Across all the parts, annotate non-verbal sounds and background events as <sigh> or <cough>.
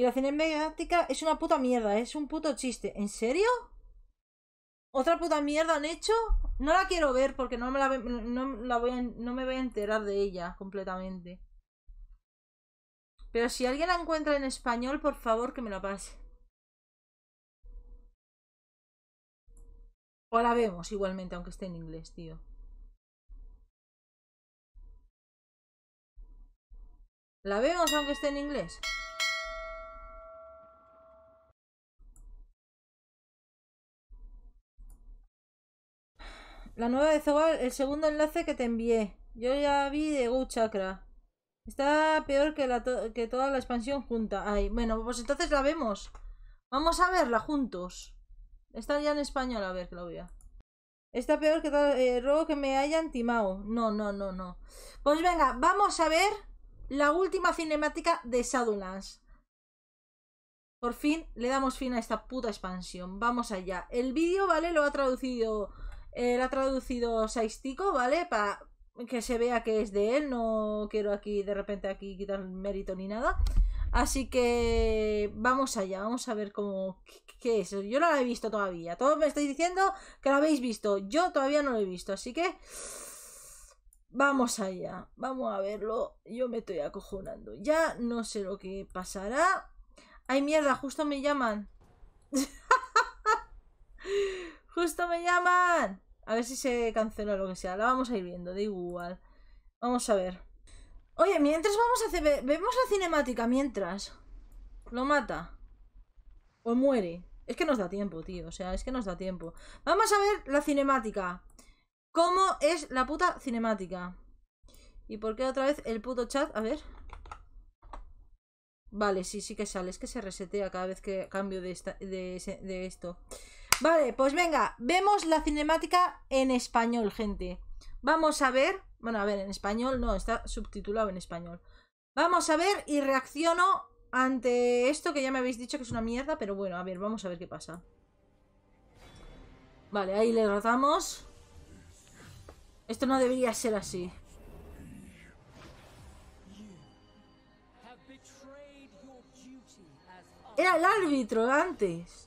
Y la mediática es una puta mierda, es un puto chiste. ¿En serio? ¿Otra puta mierda han hecho? No la quiero ver porque no me, la, voy a, no me voy a enterar de ella completamente. Pero si alguien la encuentra en español, por favor que me la pase. O la vemos igualmente, aunque esté en inglés, tío. ¿La vemos aunque esté en inglés? La nueva de Zogal, el segundo enlace que te envié. Yo ya vi de Go Chakra. Está peor que, la que toda la expansión junta. Ay, bueno, pues entonces la vemos. Vamos a verla juntos. Está ya en español, a ver, Claudia. Está peor que todo eh, robo que me hayan timado. No, no, no, no. Pues venga, vamos a ver la última cinemática de Shadowlands. Por fin le damos fin a esta puta expansión. Vamos allá. El vídeo, ¿vale? Lo ha traducido él ha traducido Saistico, ¿vale? Para que se vea que es de él. No quiero aquí de repente aquí quitar mérito ni nada. Así que vamos allá, vamos a ver cómo qué es. Yo no la he visto todavía. Todos me estáis diciendo que la habéis visto. Yo todavía no lo he visto, así que vamos allá. Vamos a verlo. Yo me estoy acojonando. Ya no sé lo que pasará. Ay, mierda, justo me llaman. <laughs> Justo me llaman. A ver si se cancela lo que sea. La vamos a ir viendo, de igual. Vamos a ver. Oye, mientras vamos a hacer... Vemos la cinemática mientras. Lo mata. O muere. Es que nos da tiempo, tío. O sea, es que nos da tiempo. Vamos a ver la cinemática. ¿Cómo es la puta cinemática? ¿Y por qué otra vez el puto chat? A ver. Vale, sí, sí que sale. Es que se resetea cada vez que cambio de, de esto. Vale, pues venga, vemos la cinemática en español, gente. Vamos a ver, bueno, a ver, en español no, está subtitulado en español. Vamos a ver y reacciono ante esto que ya me habéis dicho que es una mierda, pero bueno, a ver, vamos a ver qué pasa. Vale, ahí le rotamos. Esto no debería ser así. Era el árbitro antes.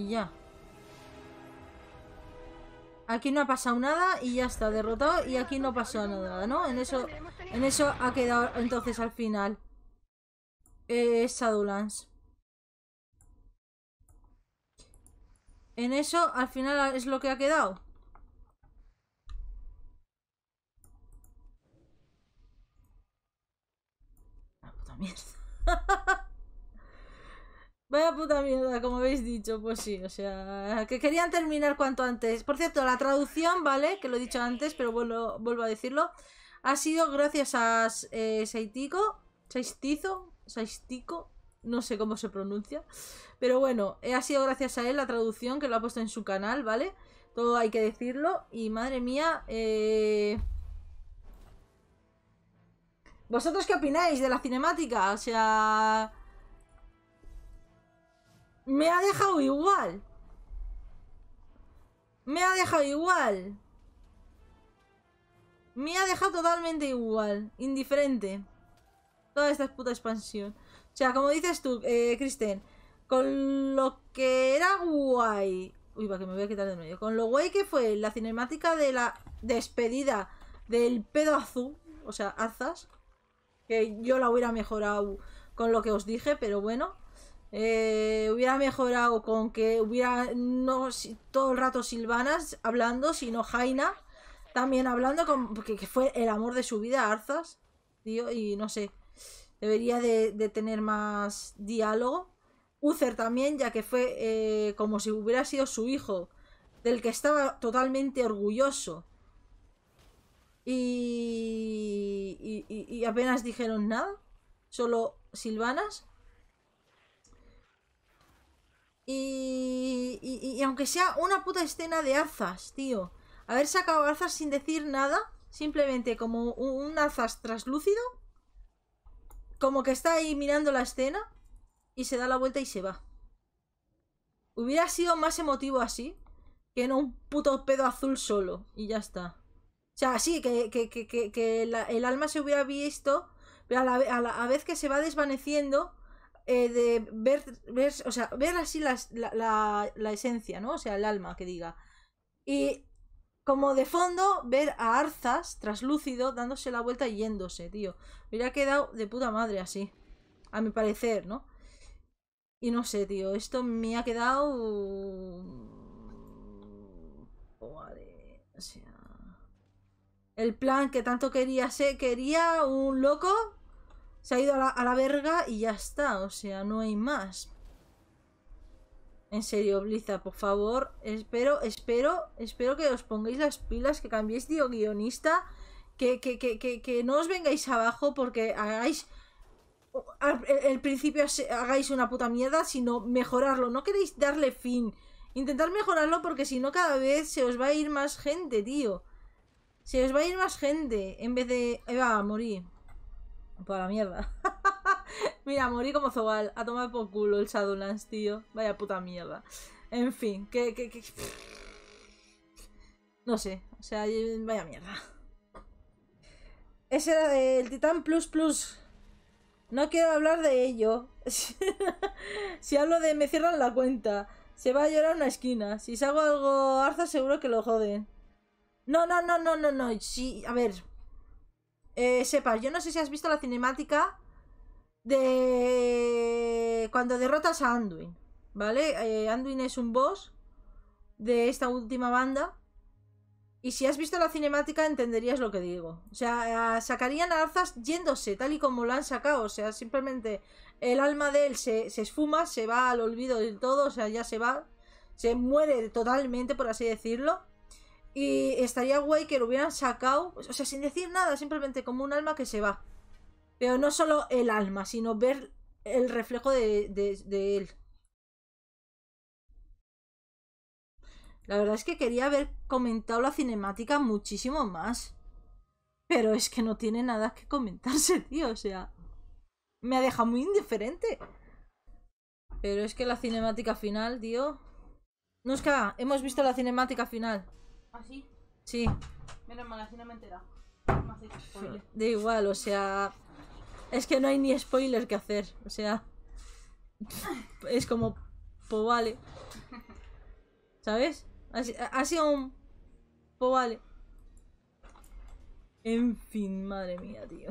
Y ya. Aquí no ha pasado nada y ya está derrotado y aquí no pasó nada, ¿no? En eso, en eso ha quedado entonces al final. Eh, es Sadulans. En eso al final es lo que ha quedado. La puta mierda. <laughs> puta mierda, como habéis dicho, pues sí, o sea, que querían terminar cuanto antes. Por cierto, la traducción, ¿vale? Que lo he dicho antes, pero vuelvo, vuelvo a decirlo. Ha sido gracias a eh, Saitico, Saistizo, Saistico, no sé cómo se pronuncia. Pero bueno, eh, ha sido gracias a él la traducción que lo ha puesto en su canal, ¿vale? Todo hay que decirlo. Y madre mía, eh, ¿Vosotros qué opináis de la cinemática? O sea... Me ha dejado igual. Me ha dejado igual. Me ha dejado totalmente igual. Indiferente. Toda esta puta expansión. O sea, como dices tú, eh, Kristen. Con lo que era guay. Uy, va, que me voy a quitar de medio. Con lo guay que fue la cinemática de la despedida del pedo azul. O sea, azas. Que yo la hubiera mejorado con lo que os dije, pero bueno. Eh, hubiera mejorado con que hubiera no todo el rato Silvanas hablando, sino Jaina también hablando, con, porque que fue el amor de su vida, Arzas, tío, y no sé, debería de, tener más diálogo. Uther también, ya que fue eh, como si hubiera sido su hijo, del que estaba totalmente orgulloso. y apenas dijeron nada, solo Silvanas. Y, aunque sea una puta escena de Arzas, tío. Haber sacado Arzas sin decir nada, simplemente como un, alzas Arzas traslúcido, como que está ahí mirando la escena y se da la vuelta y se va. Hubiera sido más emotivo así que en un puto pedo azul solo y ya está. O sea, sí, que, el alma se hubiera visto, pero a la, vez que se va desvaneciendo, eh, de ver, ver, o sea, ver así la, la, la, esencia, ¿no? O sea, el alma que diga. Y como de fondo, ver a Arzas, traslúcido, dándose la vuelta y yéndose, tío. Me hubiera quedado de puta madre así. A mi parecer, ¿no? Y no sé, tío. Esto me ha quedado. O sea. El plan que tanto quería ser. Quería un loco se ha ido a la, verga y ya está, o sea, no hay más. En serio, bliza por favor, espero, espero, espero que os pongáis las pilas, que cambiéis de guionista, que, que, que, que no os vengáis abajo porque hagáis... Al, el principio hagáis una puta mierda, sino mejorarlo. No queréis darle fin. Intentar mejorarlo porque si no cada vez se os va a ir más gente, tío. Se os va a ir más gente en vez de... va a morir. Para la mierda. <laughs> Mira, morí como Zobal. A tomar por culo el Shadowlands, tío. Vaya puta mierda. En fin, que... que, No sé. O sea, vaya mierda. Ese era del Titán Plus Plus. No quiero hablar de ello. <laughs> si hablo de me cierran la cuenta. Se va a llorar una esquina. Si salgo algo Arza seguro que lo joden. No, no, no, no, no, no. Sí, a ver, eh, yo no sé si has visto la cinemática de cuando derrotas a Anduin, ¿vale? Eh, Anduin es un boss de esta última banda. Y si has visto la cinemática entenderías lo que digo. O sea, eh, sacarían a yéndose, tal y como lo han sacado. O sea, simplemente el alma de él se, se esfuma, se va al olvido del todo, o sea, ya se va. Se muere totalmente, por así decirlo. Y estaría guay que lo hubieran sacado, pues, o sea, sin decir nada, simplemente como un alma que se va. Pero no solo el alma, sino ver el reflejo de, él. La verdad es que quería haber comentado la cinemática muchísimo más. Pero es que no tiene nada que comentarse, <laughs> tío. O sea, me ha dejado muy indiferente. Pero es que la cinemática final, tío... que hemos visto la cinemática final. ¿Así? ¿Ah, sí. Menos mal, así no me igual, o sea. Es que no hay ni spoiler que hacer. O sea. Es como. Pues vale. ¿Sabes? Ha sido un. Pues vale. En fin, madre mía, tío.